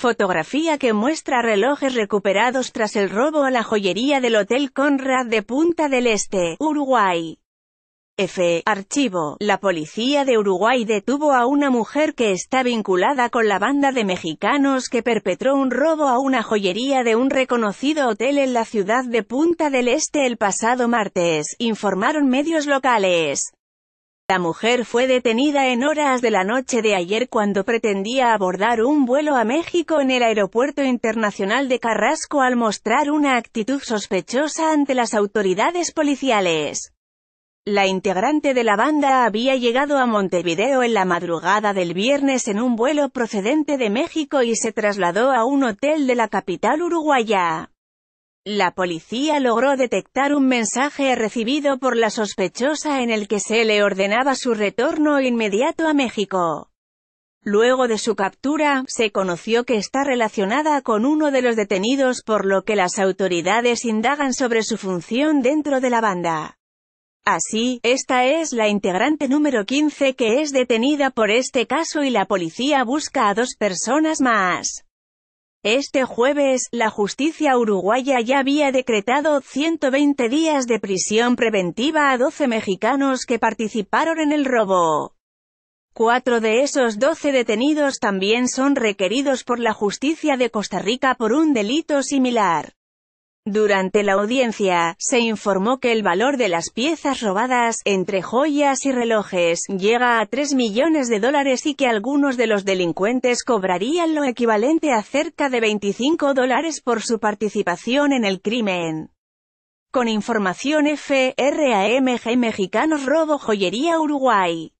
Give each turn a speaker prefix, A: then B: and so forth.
A: Fotografía que muestra relojes recuperados tras el robo a la joyería del Hotel Conrad de Punta del Este, Uruguay. F. Archivo. La policía de Uruguay detuvo a una mujer que está vinculada con la banda de mexicanos que perpetró un robo a una joyería de un reconocido hotel en la ciudad de Punta del Este el pasado martes, informaron medios locales. La mujer fue detenida en horas de la noche de ayer cuando pretendía abordar un vuelo a México en el Aeropuerto Internacional de Carrasco al mostrar una actitud sospechosa ante las autoridades policiales. La integrante de la banda había llegado a Montevideo en la madrugada del viernes en un vuelo procedente de México y se trasladó a un hotel de la capital uruguaya. La policía logró detectar un mensaje recibido por la sospechosa en el que se le ordenaba su retorno inmediato a México. Luego de su captura, se conoció que está relacionada con uno de los detenidos por lo que las autoridades indagan sobre su función dentro de la banda. Así, esta es la integrante número 15 que es detenida por este caso y la policía busca a dos personas más. Este jueves, la justicia uruguaya ya había decretado 120 días de prisión preventiva a 12 mexicanos que participaron en el robo. Cuatro de esos 12 detenidos también son requeridos por la justicia de Costa Rica por un delito similar. Durante la audiencia, se informó que el valor de las piezas robadas, entre joyas y relojes, llega a 3 millones de dólares y que algunos de los delincuentes cobrarían lo equivalente a cerca de 25 dólares por su participación en el crimen. Con información FRAMG Mexicanos Robo Joyería Uruguay